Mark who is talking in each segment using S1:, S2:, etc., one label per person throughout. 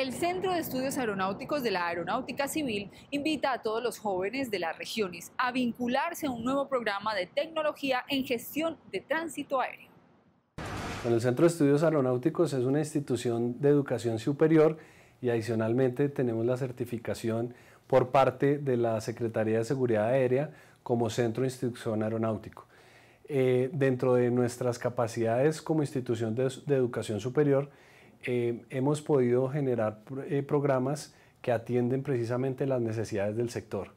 S1: El Centro de Estudios Aeronáuticos de la Aeronáutica Civil invita a todos los jóvenes de las regiones a vincularse a un nuevo programa de tecnología en gestión de tránsito aéreo. el Centro de Estudios Aeronáuticos es una institución de educación superior y adicionalmente tenemos la certificación por parte de la Secretaría de Seguridad Aérea como Centro de institución Aeronáutico. Eh, dentro de nuestras capacidades como institución de educación superior, eh, hemos podido generar eh, programas que atienden precisamente las necesidades del sector.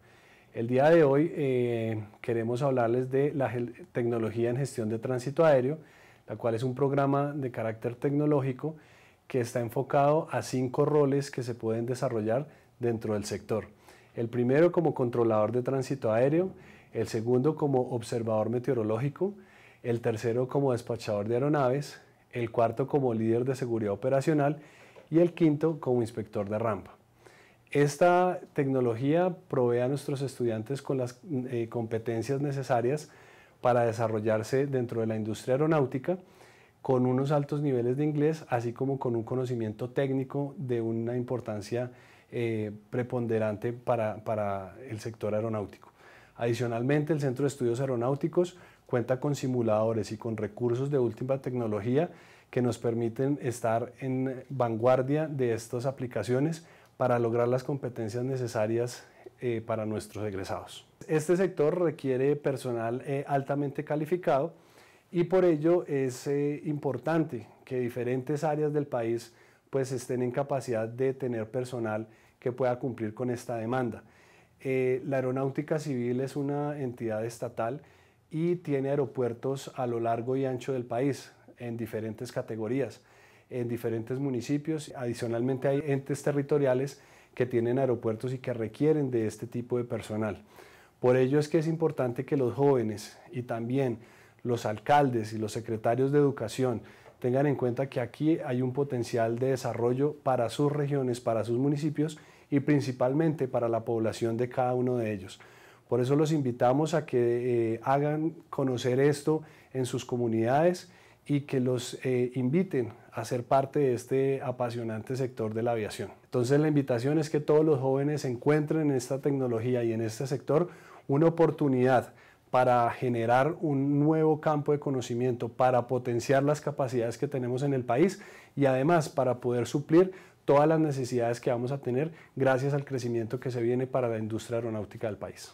S1: El día de hoy eh, queremos hablarles de la tecnología en gestión de tránsito aéreo, la cual es un programa de carácter tecnológico que está enfocado a cinco roles que se pueden desarrollar dentro del sector. El primero como controlador de tránsito aéreo, el segundo como observador meteorológico, el tercero como despachador de aeronaves, el cuarto como líder de seguridad operacional y el quinto como inspector de rampa. Esta tecnología provee a nuestros estudiantes con las eh, competencias necesarias para desarrollarse dentro de la industria aeronáutica con unos altos niveles de inglés, así como con un conocimiento técnico de una importancia eh, preponderante para, para el sector aeronáutico. Adicionalmente, el Centro de Estudios Aeronáuticos cuenta con simuladores y con recursos de última tecnología que nos permiten estar en vanguardia de estas aplicaciones para lograr las competencias necesarias eh, para nuestros egresados. Este sector requiere personal eh, altamente calificado y por ello es eh, importante que diferentes áreas del país pues estén en capacidad de tener personal que pueda cumplir con esta demanda. la aeronáutica civil es una entidad estatal y tiene aeropuertos a lo largo y ancho del país, en diferentes categorías, en diferentes municipios. Adicionalmente hay entes territoriales que tienen aeropuertos y que requieren de este tipo de personal. Por ello es que es importante que los jóvenes y también los alcaldes y los secretarios de educación tengan en cuenta que aquí hay un potencial de desarrollo para sus regiones, para sus municipios y principalmente para la población de cada uno de ellos. Por eso los invitamos a que eh, hagan conocer esto en sus comunidades y que los eh, inviten a ser parte de este apasionante sector de la aviación. Entonces la invitación es que todos los jóvenes encuentren en esta tecnología y en este sector una oportunidad para generar un nuevo campo de conocimiento, para potenciar las capacidades que tenemos en el país y además para poder suplir todas las necesidades que vamos a tener gracias al crecimiento que se viene para la industria aeronáutica del país.